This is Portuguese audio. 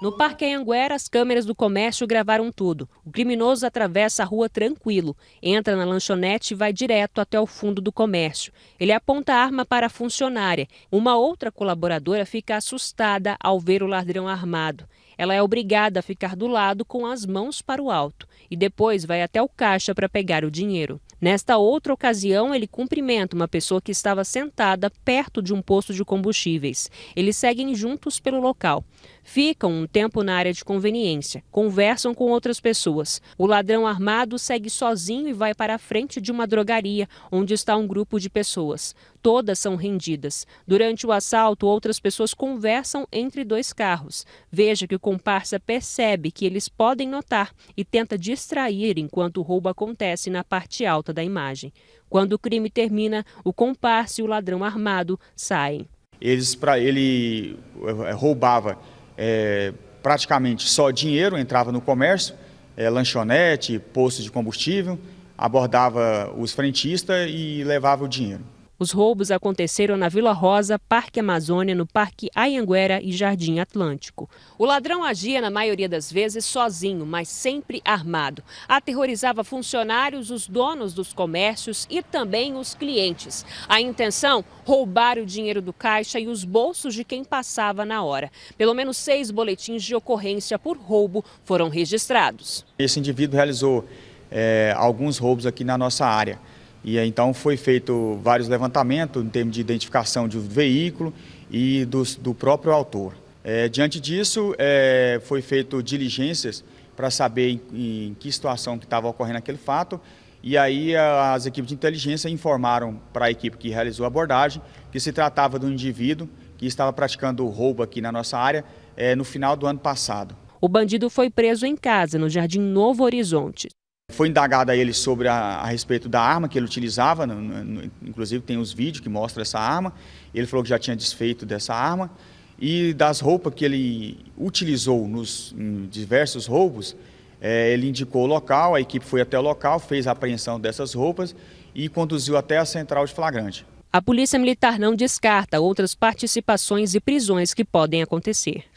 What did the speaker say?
No Parque Anguera, as câmeras do comércio gravaram tudo. O criminoso atravessa a rua tranquilo, entra na lanchonete e vai direto até o fundo do comércio. Ele aponta a arma para a funcionária. Uma outra colaboradora fica assustada ao ver o ladrão armado. Ela é obrigada a ficar do lado com as mãos para o alto e depois vai até o caixa para pegar o dinheiro. Nesta outra ocasião, ele cumprimenta uma pessoa que estava sentada perto de um posto de combustíveis. Eles seguem juntos pelo local. Ficam um tempo na área de conveniência, conversam com outras pessoas. O ladrão armado segue sozinho e vai para a frente de uma drogaria, onde está um grupo de pessoas. Todas são rendidas. Durante o assalto, outras pessoas conversam entre dois carros. Veja que o comparsa percebe que eles podem notar e tenta distrair enquanto o roubo acontece na parte alta volta da imagem. Quando o crime termina, o comparsa e o ladrão armado saem. Eles, para ele é, é, roubava é, praticamente só dinheiro, entrava no comércio, é, lanchonete, posto de combustível, abordava os frentistas e levava o dinheiro. Os roubos aconteceram na Vila Rosa, Parque Amazônia, no Parque Ayanguera e Jardim Atlântico. O ladrão agia, na maioria das vezes, sozinho, mas sempre armado. Aterrorizava funcionários, os donos dos comércios e também os clientes. A intenção? Roubar o dinheiro do caixa e os bolsos de quem passava na hora. Pelo menos seis boletins de ocorrência por roubo foram registrados. Esse indivíduo realizou é, alguns roubos aqui na nossa área. E eh, então foi feito vários levantamentos em termos de identificação do veículo e dos, do próprio autor. É, diante disso, é, foi feito diligências para saber em, em, que situação que estava ocorrendo aquele fato. E aí a, as equipes de inteligência informaram para a equipe que realizou a abordagem que se tratava de um indivíduo que estava praticando roubo aqui na nossa área é, no final do ano passado. O bandido foi preso em casa, no Jardim Novo Horizonte. Foi indagado a ele sobre a, a respeito da arma que ele utilizava, no, no, inclusive tem os vídeos que mostram essa arma. Ele falou que já tinha desfeito dessa arma e das roupas que ele utilizou nos diversos roubos, é, ele indicou o local, a equipe foi até o local, fez a apreensão dessas roupas e conduziu até a central de flagrante. A Polícia Militar não descarta outras participações e prisões que podem acontecer.